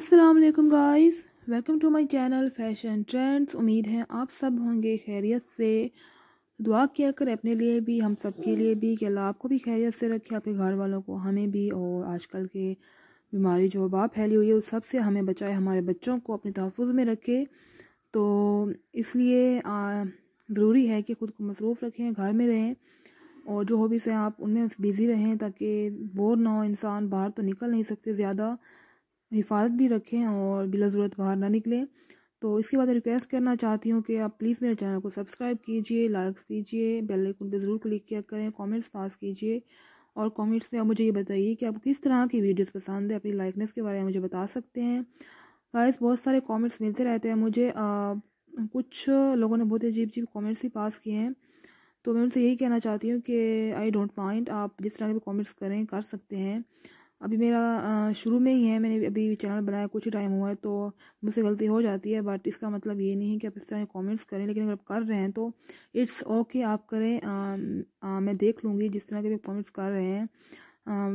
Aslam guys welcome to my channel fashion trends उम्मीद है आप सब होंगे खैरियत से दुआ किया कर अपने लिए भी हम सब के लिए भी कि अल्लाह आपको भी खैरियत से रखे आपके घर वालों को हमें भी और आजकल के बीमारी जो वबा फैली हुई है उस सब से हमें बचाए हमारे बच्चों को अपने तहफ़ में रखे तो इसलिए ज़रूरी है कि ख़ुद को मसरूफ़ रखें घर में रहें और जो हॉबीज़ हैं आप उनमें बिज़ी रहें ताकि बोर ना हो इंसान बाहर तो निकल नहीं सकते ज़्यादा हिफाजत भी रखें और बिला ज़रूरत बाहर ना निकलें तो इसके बाद रिक्वेस्ट करना चाहती हूँ कि आप प्लीज़ मेरे चैनल को सब्सक्राइब कीजिए लाइक्स दीजिए बेल आइकन पर ज़रूर क्लिक किया करें कमेंट्स पास कीजिए और कमेंट्स में आप मुझे ये बताइए कि आपको किस तरह की वीडियोस पसंद है अपनी लाइकनेस के बारे में मुझे बता सकते हैं गाइस बहुत सारे कमेंट्स मिलते रहते हैं मुझे आ, कुछ लोगों ने बहुत अजीब अजीब कॉमेंट्स भी पास किए हैं तो मैं उनसे यही कहना चाहती हूँ कि आई डोंट माइंड आप जिस तरह के भी कॉमेंट्स करें कर सकते हैं अभी मेरा शुरू में ही है मैंने अभी चैनल बनाया कुछ ही टाइम हुआ है तो मुझसे गलती हो जाती है बट इसका मतलब ये नहीं है कि आप इस तरह कॉमेंट्स करें लेकिन अगर आप कर रहे हैं तो इट्स ओके आप करें आ, आ, मैं देख लूँगी जिस तरह के भी कॉमेंट्स कर रहे हैं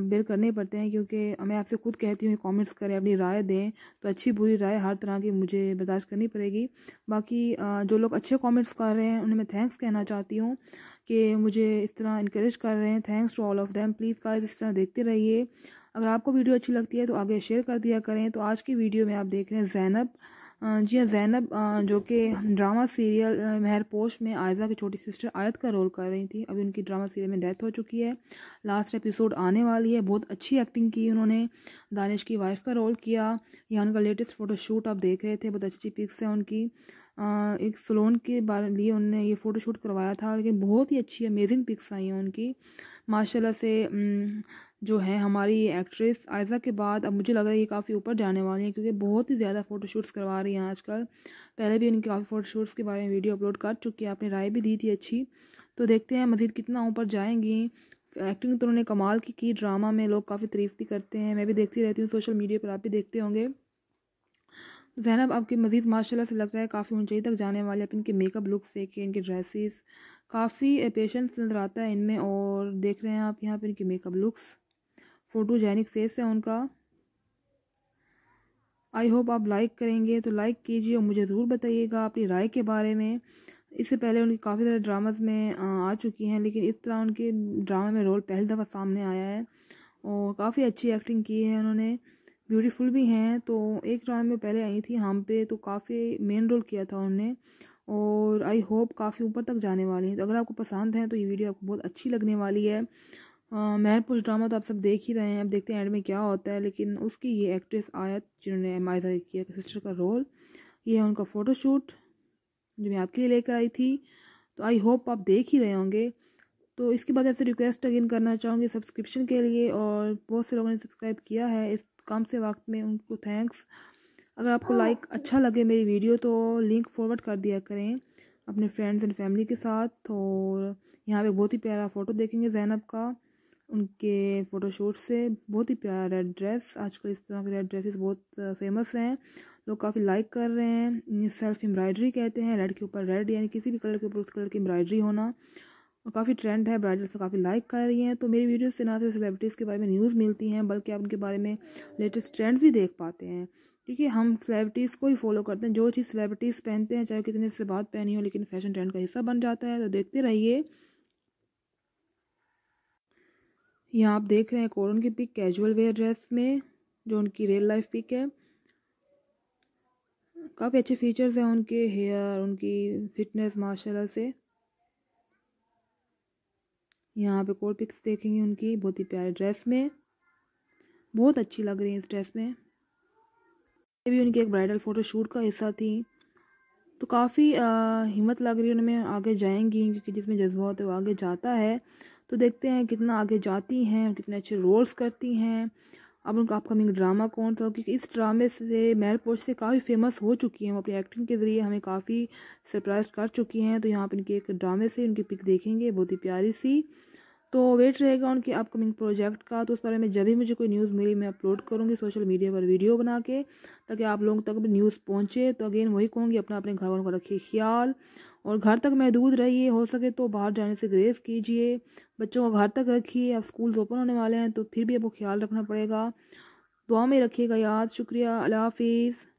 बेर करने पड़ते हैं क्योंकि मैं आपसे खुद कहती हूँ कमेंट्स करें अपनी राय दें तो अच्छी बुरी राय हर तरह की मुझे बर्दाश्त करनी पड़ेगी बाकी जो लोग अच्छे कमेंट्स कर रहे हैं उन्हें मैं थैंक्स कहना चाहती हूँ कि मुझे इस तरह इनक्रेज कर रहे हैं thanks to all of them please का इस तरह देखते रहिए अगर आपको वीडियो अच्छी लगती है तो आगे शेयर कर दिया करें तो आज की वीडियो में आप देख रहे हैं जैनब जी हाँ जैनब जो कि ड्रामा सीरियल महर पोश में आयजा की छोटी सिस्टर आयत का रोल कर रही थी अभी उनकी ड्रामा सीरियल में डेथ हो चुकी है लास्ट एपिसोड आने वाली है बहुत अच्छी एक्टिंग की उन्होंने दानिश की वाइफ का रोल किया यहाँ उनका लेटेस्ट फ़ोटोशूट आप देख रहे थे बहुत अच्छी अच्छी पिक्स हैं उनकी एक सलोन के बारे लिए उनने ये फ़ोटोशूट करवाया था लेकिन बहुत ही अच्छी अमेजिंग पिक्स आई हैं उनकी माशाला से जो है हमारी ये एक्ट्रेस आयजा के बाद अब मुझे लग रहा है ये काफ़ी ऊपर जाने वाली हैं क्योंकि बहुत ही ज़्यादा फ़ोटोशूट्स करवा रही हैं आजकल पहले भी इनके काफ़ी फ़ोटोशूट्स के बारे में वीडियो अपलोड कर चुकी है आपने राय भी दी थी अच्छी तो देखते हैं मज़ीद कितना ऊपर जाएंगी एक्टिंग तो उन्होंने कमाल की की ड्रामा में लोग काफ़ी तारीफ़ भी करते हैं मैं भी देखती रहती हूँ सोशल मीडिया पर आप भी देखते होंगे जैनब आपके मज़ीद माशाल्लाह से लग रहा है काफ़ी ऊंचाई तक जाने वाले आप इनके मेकअप लुक से के इनके ड्रेसेस काफ़ी पेशेंस नज़र आता है इनमें और देख रहे हैं आप यहाँ पर इनके मेकअप लुक्स फ़ोटोजेनिक फेस है उनका आई होप आप लाइक करेंगे तो लाइक कीजिए और मुझे ज़रूर बताइएगा अपनी राय के बारे में इससे पहले उनकी काफ़ी सारे ड्रामाज में आ चुकी हैं लेकिन इस तरह उनके ड्रामा में रोल पहली दफ़ा सामने आया है और काफ़ी अच्छी एक्टिंग की है उन्होंने ब्यूटीफुल भी हैं तो एक ड्रामा में पहले आई थी हम पे तो काफ़ी मेन रोल किया था उन्होंने और आई होप काफ़ी ऊपर तक जाने वाली हैं तो अगर आपको पसंद है तो ये वीडियो आपको बहुत अच्छी लगने वाली है महर ड्रामा तो आप सब देख ही रहे हैं अब देखते हैं एंड में क्या होता है लेकिन उसकी ये एक्ट्रेस आयत जिन्होंने मायजा किया सिस्टर का रोल ये है उनका फ़ोटोशूट जो मैं आपके लिए लेकर आई थी तो आई होप आप देख ही रहे होंगे तो इसके बाद आपसे रिक्वेस्ट अगेन करना चाहूँगी सब्सक्रिप्शन के लिए और बहुत से लोगों ने सब्सक्राइब किया है इस काम से वक्त में उनको थैंक्स अगर आपको लाइक हाँ। अच्छा लगे मेरी वीडियो तो लिंक फॉरवर्ड कर दिया करें अपने फ्रेंड्स एंड फैमिली के साथ और यहाँ पे बहुत ही प्यारा फ़ोटो देखेंगे जैनब का उनके फ़ोटोशूट से बहुत ही प्यारा रेड ड्रेस आजकल इस तरह के रेड ड्रेसेस बहुत फेमस हैं लोग काफ़ी लाइक कर रहे हैं सेल्फ एम्ब्रॉयडरी कहते हैं रेड के ऊपर रेड यानी किसी भी कलर के ऊपर उस कलर की एम्ब्रॉयडरी होना और काफ़ी ट्रेंड है ब्राइडल्स को काफ़ी लाइक कर रही हैं तो मेरी वीडियो से ना सिर्फ सेलिब्रिटीज़ के बारे में न्यूज़ मिलती हैं बल्कि आप उनके बारे में लेटेस्ट ट्रेंड भी देख पाते हैं क्योंकि हम सेलिब्रिटीज़ को ही फॉलो करते हैं जो चीज़ सेलिब्रिटीज़ पहनते हैं चाहे कितने से बात पहनी हो लेकिन फैशन ट्रेंड का हिस्सा बन जाता है तो देखते रहिए यहाँ आप देख रहे हैं कोरन की पिक कैजुअल वेयर ड्रेस में जो उनकी रियल लाइफ पिक है काफ़ी अच्छे फीचर्स हैं उनके हेयर उनकी फिटनेस माशाल्लाह से यहाँ पे कोर पिक्स देखेंगे उनकी बहुत ही प्यारे ड्रेस में बहुत अच्छी लग रही है इस ड्रेस में ये भी उनकी एक ब्राइडल फोटो शूट का हिस्सा थी तो काफ़ी हिम्मत लग रही है उनमें आगे जाएंगी क्योंकि जिसमें जज्बा होता है वो आगे जाता है तो देखते हैं कितना आगे जाती हैं कितने अच्छे रोल्स करती हैं अब उनका अपकमिंग ड्रामा कौन था क्योंकि इस ड्रामे से मैल पोर्च से काफ़ी फेमस हो चुकी हैं वो अपनी एक्टिंग के ज़रिए हमें काफ़ी सरप्राइज कर चुकी हैं तो यहाँ पर इनके एक ड्रामे से उनकी पिक देखेंगे बहुत ही प्यारी सी तो वेट रहेगा उनके अपकमिंग प्रोजेक्ट का तो उस बारे में जब भी मुझे कोई न्यूज़ मिली मैं अपलोड करूँगी सोशल मीडिया पर वीडियो बना के ताकि आप लोगों तक भी न्यूज़ पहुँचे तो अगेन वही कहूँगी अपना अपने घर वालों का रखिए ख्याल और घर तक महदूद रहिए हो सके तो बाहर जाने से ग्रेस कीजिए बच्चों को घर तक रखिए अब स्कूल ओपन होने वाले हैं तो फिर भी आपको ख्याल रखना पड़ेगा दुआ में रखिएगा याद शुक्रिया अल्लाह हाफिज़